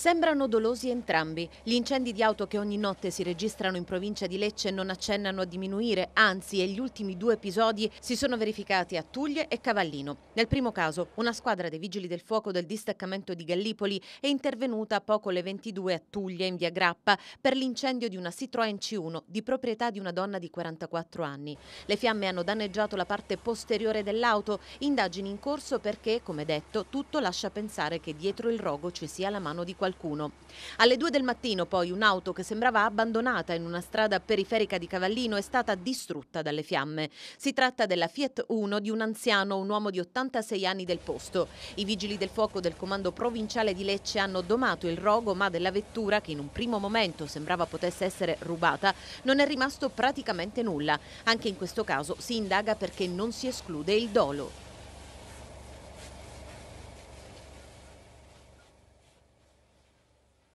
Sembrano dolosi entrambi. Gli incendi di auto che ogni notte si registrano in provincia di Lecce non accennano a diminuire, anzi, e gli ultimi due episodi si sono verificati a Tuglie e Cavallino. Nel primo caso, una squadra dei vigili del fuoco del distaccamento di Gallipoli è intervenuta poco le 22 a Tuglie, in via Grappa, per l'incendio di una Citroën C1 di proprietà di una donna di 44 anni. Le fiamme hanno danneggiato la parte posteriore dell'auto, indagini in corso perché, come detto, tutto lascia pensare che dietro il rogo ci sia la mano di qualcuno qualcuno. Alle due del mattino poi un'auto che sembrava abbandonata in una strada periferica di Cavallino è stata distrutta dalle fiamme. Si tratta della Fiat 1 di un anziano, un uomo di 86 anni del posto. I vigili del fuoco del comando provinciale di Lecce hanno domato il rogo ma della vettura, che in un primo momento sembrava potesse essere rubata, non è rimasto praticamente nulla. Anche in questo caso si indaga perché non si esclude il dolo.